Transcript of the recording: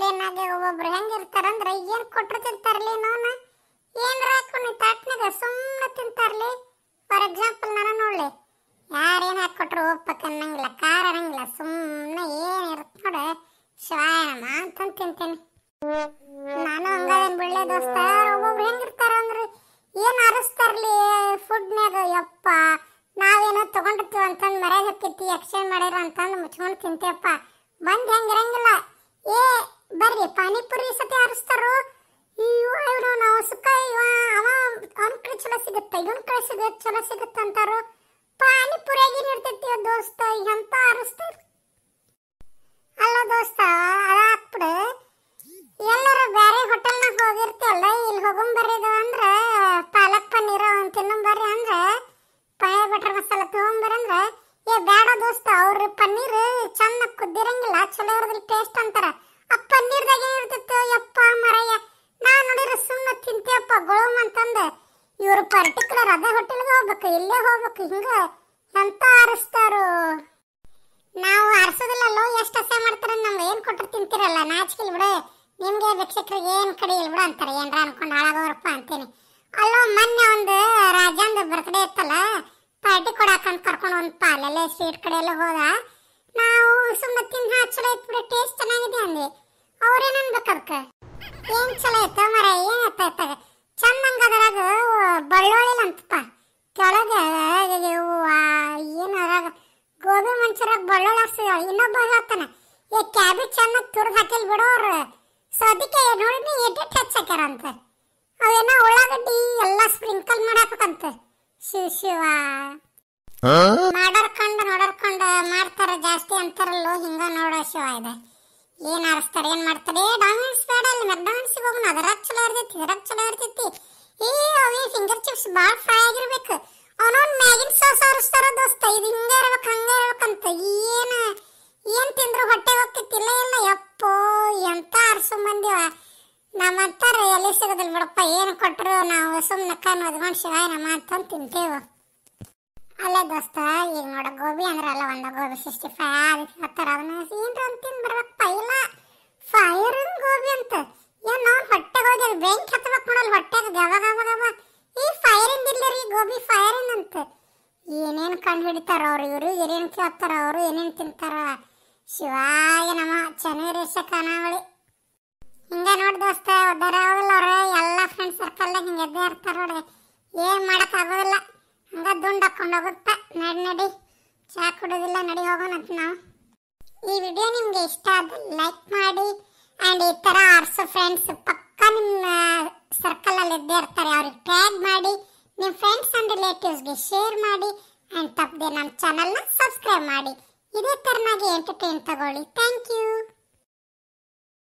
ಲೇನಾಗೆ ಒಬ್ಬೊಬ್ರು ಅಂದ್ರೆ ಏನು ಕೊಟ್ಟಿರ್ತಾರಲಿ ನೋನ ಏನ್ರ ಹಾಕೊಂಡು ತಾಟ್ನಾಗ ಸುಮ್ಮನೆ ತಿಂತಾರಲಿ ಫಾರ್ ಎಕ್ಸಾಂಪಲ್ ನಾನು ನೋಡ್ಲಿ ಯಾರೇನು ಹಾಕ್ಕೊಟ್ರು ಒಪ್ಪಕ್ಕೆ ಅನ್ನಂಗಿಲ್ಲ ಖಾರ ಅನ್ನಂಗಿಲ್ಲ ಸುಮ್ಮನೆ ಏನು ಇರುತ್ತೆ ನೋಡ ಶಿವಾಯಣಮ್ಮ ಅಂತಂದು ತಿಂತೀನಿ ನಾನು ಹಂಗದೇನು ಬಿಳ್ಳೆ ದೋಸ್ತ ಒಬ್ಬೊಬ್ರು ಹೆಂಗಿರ್ತಾರ ಅಂದ್ರೆ ಏನು ಅರಸ್ತಾರಲಿ ಫುಡ್ನಾಗ ಯಪ್ಪ ನಾವೇನೋ ತೊಗೊಂಡಿರ್ತೀವಿ ಅಂತಂದು ಮರ್ಯಾದೆ ಹಾಕೈತಿ ಎಕ್ಸ್ಚೇಂಜ್ ಮಾಡ್ಯಾರ ಅಂತಂದು ಮುಚ್ಕೊಂಡು ತಿಂತೇಪ್ಪ ಬಂದು ಹೆಂಗಿರಂಗಿಲ್ಲ ಬರ್ರಿ ಪಾನಿಪುರಿ ಸತಿ ಆರಿಸ್ತಾರೋ ಇವ ಇವ್ರು ನಾವು ಸುಖ ಇವ ಅವ ಅವ್ನ ಕಡೆ ಚಲೋ ಸಿಗುತ್ತೆ ಇವನ್ ಕಡೆ ಸಿಗ ಚಲೋ ಸಿಗುತ್ತೆ ಅಂತಾರೋ ಪಾನಿಪುರಿಯಾಗಿ ಇರ್ತೈತಿ ದೋಸ್ತ ಎಂತ ಆರಿಸ್ತಾರ ಅಲ್ಲ ದೋಸ್ತ ಅದಾಕ್ಬಿಡು ಎಲ್ಲರೂ ಬೇರೆ ಹೋಟೆಲ್ನಾಗ ಹೋಗಿರ್ತೀವಲ್ಲ ಇಲ್ಲಿ ಹೋಗೊಂಬರ್ರಿದು ಅಂದ್ರೆ ಪಾಲಕ್ ಪನ್ನೀರ ಅವ್ನು ತಿನ್ನಂಬರ್ರಿ ಅಂದ್ರೆ ಪನ್ನೀರ್ ಬಟರ್ ಮಸಾಲ ಅಂದ್ರೆ ಏ ಬೇಡ ದೋಸ್ತ ಅವ್ರ ಪನ್ನೀರ್ ಚಂದ ಕುದ್ದಿರಂಗಿಲ್ಲ ಚಲೋ ಇರೋದ್ರ ಟೇಸ್ಟ್ ಅಂತಾರ ಅದ ಹೋಟೆಲ್ಗೆ ಹೋಗ್ಬೇಕು ಇಲ್ಲೇ ಹೋಗ್ಬೇಕು ಹಿಂಗ ಎಂತ ಆರಿಸ್ತಾರು ನಾವು ಆರಿಸೋದಿಲ್ಲಲ್ಲೋ ಎಷ್ಟು ಅಸೆ ಮಾಡ್ತಾರೆ ನಮ್ಗೆ ಏನು ಕೊಟ್ಟರು ತಿಂತಿರಲ್ಲ ನಾಚಿಕೆ ಬಿಡು ನಿಮಗೆ ವೀಕ್ಷಕರಿಗೆ ಏನು ಕಡೆ ಇಲ್ಲ ಬಿಡು ಅಂತಾರೆ ಏನರ ಅನ್ಕೊಂಡು ಹಾಳಾಗೋರಪ್ಪ ಅಂತೀನಿ ಅಲ್ಲೋ ಮೊನ್ನೆ ಒಂದು ರಾಜಂದ ಬರ್ತ್ಡೇ ಇತ್ತಲ್ಲ ಪಾರ್ಟಿ ಕೊಡಾಕ ಅಂತ ಕರ್ಕೊಂಡು ಒಂದು ಪಾಲಲ್ಲೇ ಸ್ವೀಟ್ ಕಡೆ ಎಲ್ಲ ಹೋದ ನಾವು ಸುಮ್ಮನೆ ತಿನ್ನ ಚಲೋ ಇತ್ತು ಬಿಡು ಟೇಸ್ಟ್ ಚೆನ್ನಾಗಿದೆ ಅಂದೆ ಅವ್ರೇನು ಅನ್ಬೇಕು ಅದಕ್ಕೆ ಏನು ಚಲೋ ಇತ್ತು ಮರ ಏನು ಆಯ್ತಾ ಚಂದಂಗ ಅದ್ರಾಗ ಅಂತಪ್ಪ ಕೆಳಗೆ ಏನು ಅದ್ರಾಗ ಗೋಬಿ ಮಂಚೂರಾಗ ಬಳ್ಳೊಳ್ಳಿ ಹಾಕ್ಸಿದ ಇನ್ನೊಬ್ಬ ಹೇಳ್ತಾನೆ ಈ ಕ್ಯಾಬೇಜ್ ಚೆನ್ನ ತುರ್ದು ಹಾಕಿಲ್ ಬಿಡೋರು ಸದ್ಯಕ್ಕೆ ನೋಡಿ ಎಡಿಟ್ ಹೆಚ್ಚಾಕ್ಯಾರ ಅಂತ ಅವೇನ ಉಳ್ಳಾಗಡ್ಡಿ ಎಲ್ಲ ಸ್ಪ್ರಿಂಕಲ್ ಮಾಡಾಕಂತ ಶಿವ ಶಿವ ಮಾಡರ್ಕೊಂಡು ನೋಡರ್ಕೊಂಡು ಮಾಡ್ತಾರೆ ಜಾಸ್ತಿ ಅಂತಾರಲ್ಲೋ ಹಿಂಗ ನೋಡೋ ಶಿವ ಇದೆ ಏನ್ ಆರಿಸ್ತಾರೆ ಏನ್ ಮಾಡ್ತಾರೆ ಡಾಮಿನೋಸ್ ಬೇಡ ಅಲ್ಲಿ ಮೆಕ್ಡಾನಲ್ಸ್ ಹೋಗೋಣ ಅದರಾಗ ಚಲೋ ಇರ್ತೈತಿ ಇದರಾಗ ಚಲೋ ಇರ್ತೈತಿ ಏ ಅವೇ ಫಿಂಗರ್ ಚಿಪ್ಸ್ ಭಾಳ ಫ್ರೈ ಆಗಿರ್ಬೇಕು ಅವನೊಂದು ಮ್ಯಾಗಿನ್ ಸಾಸ್ ಆರಿಸ್ತಾರ ದೋಸ್ತ ಇದು ಹಿಂಗೆ ಇರ್ಬೇಕು ಹಂಗೆ ಇರ್ಬೇಕಂತ ಏನು ಏನು ತಿಂದ್ರು ಹೊಟ್ಟೆ ಹೋಗ್ತಿತ್ತಿಲ್ಲ ಇಲ್ಲ ಇಲ್ಲ ಯಪ್ಪೋ ಎಂತ ಆರಿಸು ಬಂದಿವ ಅಂತಾರ ಎಲ್ಲಿ ಸಿಗೋದಿಲ್ಲ ಬಿಡಪ್ಪ ಏನು ಕೊಟ್ಟರು ನಾವು ಸುಮ್ಮನೆ ಕಣ್ಣು ಅದ್ಕೊಂಡು ಶಿವಾಯ ನಮ್ಮ ಅಂತಂದು ತಿಂತೇವೆ ಅಲ್ಲ ದೋಸ್ತ ಈಗ ನೋಡ ಗೋಬಿ ಅಂದ್ರೆ ಅಲ್ಲ ಒಂದು ಗೋಬಿ ಸಿಕ್ಸ್ಟಿ ಫೈ ಅದಕ್ಕೆ ಹತ್ತಾರ ಅದನ್ನ ಏನ್ರ ಅಂತ ತಿನ್ ಬರ್ಬೇಕು ಪೈಲ ಫೈರಿಂಗ್ ಗೋಬಿ ಅಂತ ಏನ್ ನಾವು ಹೊಟ್ಟೆಗೆ ಹೋಗಿ ಅದು ಬೆಂಕಿ ಹತ್ತಬೇಕು ನೋಡಲ್ಲ ಹೊಟ್ಟೆಗೆ ಗವ ಗವ ಗವ ಈ ಫೈರಿಂಗ್ ಇಲ್ಲ ರೀ ಗೋಬಿ ಫೈರಿಂಗ್ ಅಂತ ಏನೇನು ಕಂಡು ಹಿಡಿತಾರ ಅವ್ರು ಇವರು ಏನೇನು ಕೇಳ್ತಾರ ಅವರು ಏನೇನು ತಿಂತಾರ ಶಿವಾಯ ನಮ ಚನೇರೇಶ ಖಾನಾವಳಿ ಹಿಂಗೆ ನೋಡಿ ದೋಸ್ತ ಒದ್ದಾರ ಆಗಲ್ಲ ಅವ್ರ ಎಲ್ಲ ಫ್ರೆಂಡ್ ಸರ್ಕಲ್ ಹಿಂಗೆ ಎದ್ದೇ ಇರ್ತಾರೆ ನೋಡಿ ಏನು ಮಾಡಕ್ಕೆ ಆಗೋದಿಲ್ಲ ಹಂಗ ದುಂಡು ಹಾಕೊಂಡು ಹೋಗುತ್ತ ನಡಿ ನಡಿ ಚಾ ಕುಡೋದಿಲ್ಲ ನಡಿ ಹೋಗೋಣಂತ ನಾವು ನಿಮಗೆ ಇಷ್ಟ ಆದ್ರೆ ಲೈಕ್ ಮಾಡಿ ಆ್ಯಂಡ್ ಈ ಥರ ಆರ್ಸೋ ಫ್ರೆಂಡ್ಸ್ ಪಕ್ಕ ನಿಮ್ಮ ಸರ್ಕಲಲ್ಲಿ ಇದ್ದೇ ಇರ್ತಾರೆ ಅವ್ರಿಗೆ ಟ್ಯಾಗ್ ಮಾಡಿ ನಿಮ್ಮ ಫ್ರೆಂಡ್ಸ್ ಆ್ಯಂಡ್ ರಿಲೇಟಿವ್ಸ್ಗೆ ಶೇರ್ ಮಾಡಿ ಆ್ಯಂಡ್ ತಪ್ಪದೆ ನಮ್ಮ ಚಾನಲ್ನ ಸಬ್ಸ್ಕ್ರೈಬ್ ಮಾಡಿ ಇದೇ ಥರನಾಗಿ ಎಂಟರ್ಟೈನ್ ತಗೊಳ್ಳಿ ಥ್ಯಾಂಕ್ ಯು